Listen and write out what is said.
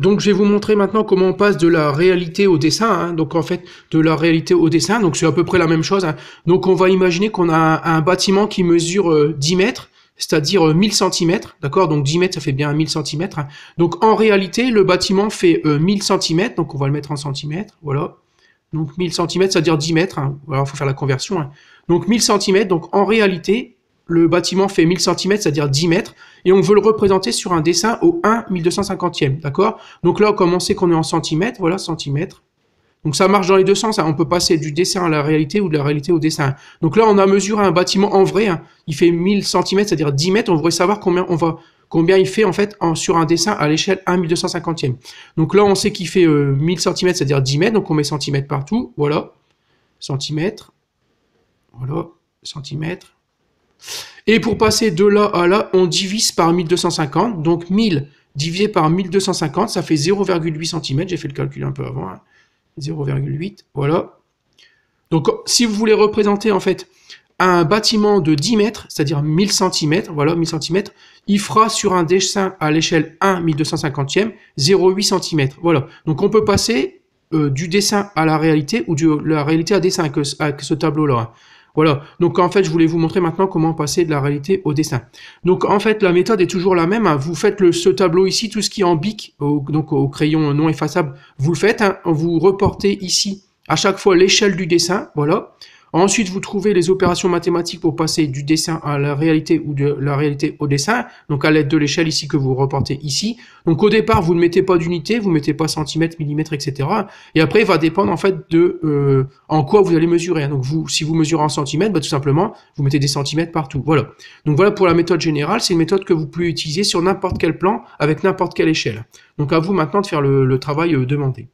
Donc je vais vous montrer maintenant comment on passe de la réalité au dessin. Hein. Donc en fait, de la réalité au dessin, donc c'est à peu près la même chose. Hein. Donc on va imaginer qu'on a un, bâtiment qui mesure 10 euh, mètres, c'est-à-dire 1000 euh, cm, d'accord Donc 10 mètres, ça fait bien 1000 cm. Hein. Donc en réalité, le bâtiment fait 1000 euh, cm, donc on va le mettre en centimètres, voilà. Donc 1000 cm, c'est-à-dire 10 mètres, alors il faut faire la conversion. Donc 1000 cm, donc en réalité, le bâtiment fait 1000 cm, c'est-à-dire 10 mètres, et on veut le représenter sur un dessin au 1 1250e, d'accord Donc là, comme on sait qu'on est en centimètres, voilà, centimètres. Donc ça marche dans les deux sens, hein. on peut passer du dessin à la réalité ou de la réalité au dessin. Donc là, on a mesuré un bâtiment en vrai, hein. il fait 1000 cm, c'est-à-dire 10 mètres, on voudrait savoir combien on va combien il fait en fait sur un dessin à l'échelle 1 1250e. Donc là, on sait qu'il fait 1000 euh, cm, c'est-à-dire 10 mètres, donc on met centimètres partout, voilà, centimètres, voilà, centimètres, et pour passer de là à là, on divise par 1250. Donc 1000 divisé par 1250, ça fait 0,8 cm. J'ai fait le calcul un peu avant. 0,8, hein. voilà. Donc si vous voulez représenter en fait un bâtiment de 10 mètres, c'est-à-dire 1000 cm, voilà, 1000 cm, il fera sur un dessin à l'échelle 1 1250 0,8 cm. Voilà. Donc on peut passer euh, du dessin à la réalité ou de la réalité à dessin avec ce tableau-là. Hein. Voilà, donc en fait, je voulais vous montrer maintenant comment passer de la réalité au dessin. Donc en fait, la méthode est toujours la même. Hein. Vous faites le, ce tableau ici, tout ce qui est en bique, donc au crayon non effaçable, vous le faites. Hein. Vous reportez ici à chaque fois l'échelle du dessin, voilà. Ensuite, vous trouvez les opérations mathématiques pour passer du dessin à la réalité ou de la réalité au dessin, donc à l'aide de l'échelle ici que vous reportez ici. Donc au départ, vous ne mettez pas d'unité, vous ne mettez pas centimètres, millimètres, etc. Et après, il va dépendre en fait de euh, en quoi vous allez mesurer. Donc vous, si vous mesurez en centimètres, bah, tout simplement, vous mettez des centimètres partout. Voilà. Donc voilà pour la méthode générale, c'est une méthode que vous pouvez utiliser sur n'importe quel plan, avec n'importe quelle échelle. Donc à vous maintenant de faire le travail euh, demandé.